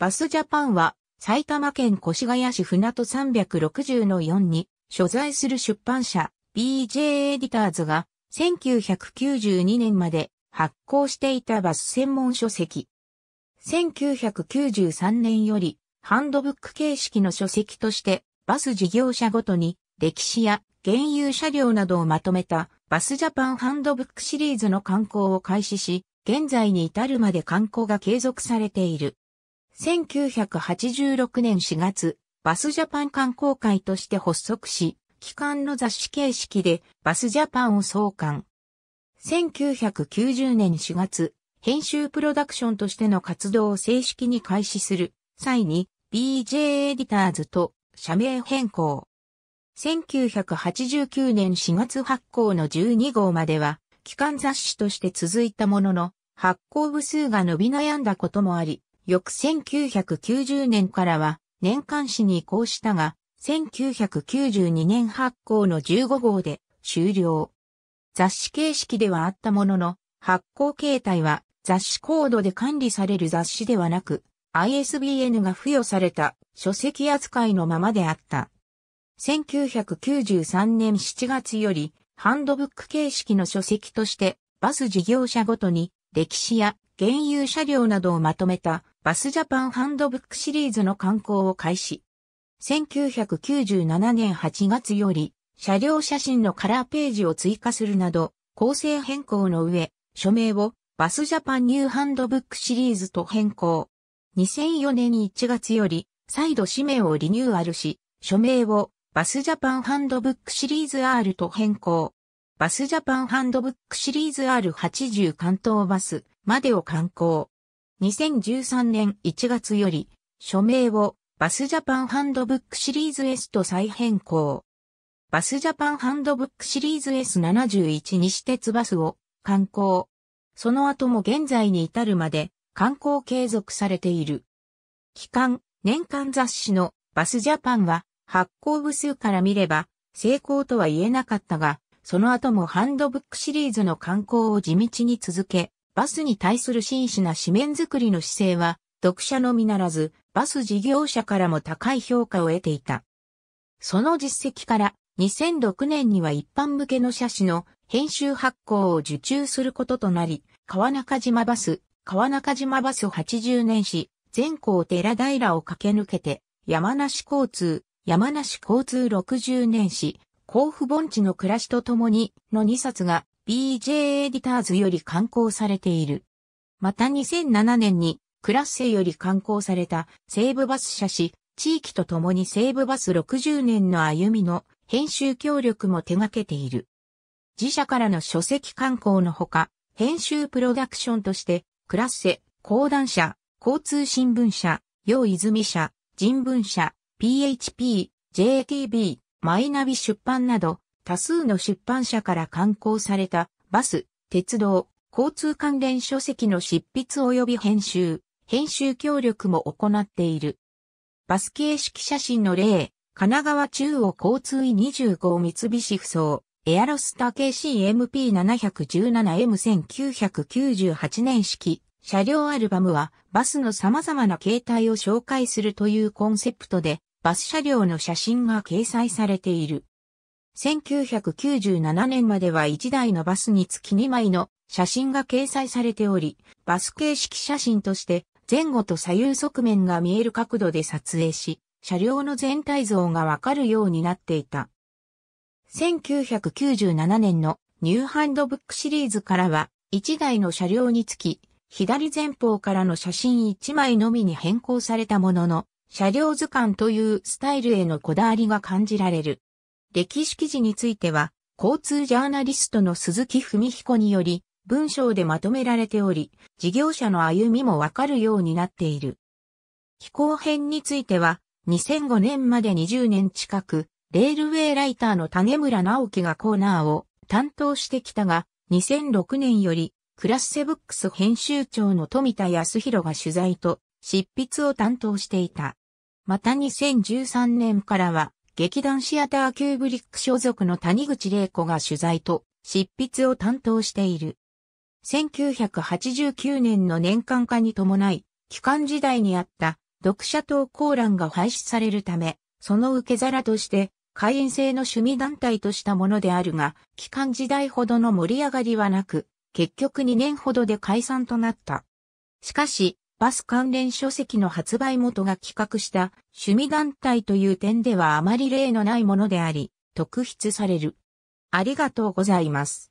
バスジャパンは埼玉県越谷市船戸360の4に所在する出版社 BJ エディターズが1992年まで発行していたバス専門書籍。1993年よりハンドブック形式の書籍としてバス事業者ごとに歴史や原油車両などをまとめたバスジャパンハンドブックシリーズの刊行を開始し、現在に至るまで刊行が継続されている。1986年4月、バスジャパン観光会として発足し、機関の雑誌形式でバスジャパンを創刊。1990年4月、編集プロダクションとしての活動を正式に開始する際に BJ エディターズと社名変更。1989年4月発行の12号までは、機関雑誌として続いたものの、発行部数が伸び悩んだこともあり、翌1990年からは年間誌に移行したが、1992年発行の15号で終了。雑誌形式ではあったものの、発行形態は雑誌コードで管理される雑誌ではなく、ISBN が付与された書籍扱いのままであった。1993年7月より、ハンドブック形式の書籍として、バス事業者ごとに歴史や原油車両などをまとめたバスジャパンハンドブックシリーズの刊行を開始。1997年8月より車両写真のカラーページを追加するなど構成変更の上、署名をバスジャパンニューハンドブックシリーズと変更。2004年1月より再度氏名をリニューアルし、署名をバスジャパンハンドブックシリーズ R と変更。バスジャパンハンドブックシリーズ R80 関東バスまでを刊行。2013年1月より、署名をバスジャパンハンドブックシリーズ S と再変更。バスジャパンハンドブックシリーズ S71 西鉄バスを刊行。その後も現在に至るまで刊行継続されている。期間、年間雑誌のバスジャパンは発行部数から見れば成功とは言えなかったが、その後もハンドブックシリーズの刊行を地道に続け、バスに対する真摯な紙面づくりの姿勢は、読者のみならず、バス事業者からも高い評価を得ていた。その実績から、2006年には一般向けの写真の編集発行を受注することとなり、川中島バス、川中島バス80年史、全校寺平を駆け抜けて、山梨交通、山梨交通60年史、甲府盆地の暮らしとともにの2冊が BJ エディターズより刊行されている。また2007年にクラッセより刊行された西部バス社誌、地域とともに西部バス60年の歩みの編集協力も手掛けている。自社からの書籍刊行のほか、編集プロダクションとして、クラッセ、講談社、交通新聞社、洋泉社、人文社、PHP、JTB、マイナビ出版など、多数の出版社から刊行された、バス、鉄道、交通関連書籍の執筆及び編集、編集協力も行っている。バス形式写真の例、神奈川中央交通委25三菱不そエアロスタ KCMP717M1998 年式、車両アルバムはバスの様々な形態を紹介するというコンセプトでバス車両の写真が掲載されている。1997年までは1台のバスにつき2枚の写真が掲載されており、バス形式写真として前後と左右側面が見える角度で撮影し、車両の全体像がわかるようになっていた。1997年のニューハンドブックシリーズからは、1台の車両につき、左前方からの写真1枚のみに変更されたものの、車両図鑑というスタイルへのこだわりが感じられる。歴史記事については、交通ジャーナリストの鈴木文彦により、文章でまとめられており、事業者の歩みもわかるようになっている。気候編については、2005年まで20年近く、レールウェイライターの種村直樹がコーナーを担当してきたが、2006年より、クラッセブックス編集長の富田康弘が取材と執筆を担当していた。また2013年からは、劇団シアターキューブリック所属の谷口玲子が取材と執筆を担当している。1989年の年間化に伴い、期間時代にあった読者投稿欄が廃止されるため、その受け皿として、会員制の趣味団体としたものであるが、期間時代ほどの盛り上がりはなく、結局2年ほどで解散となった。しかし、バス関連書籍の発売元が企画した趣味団体という点ではあまり例のないものであり、特筆される。ありがとうございます。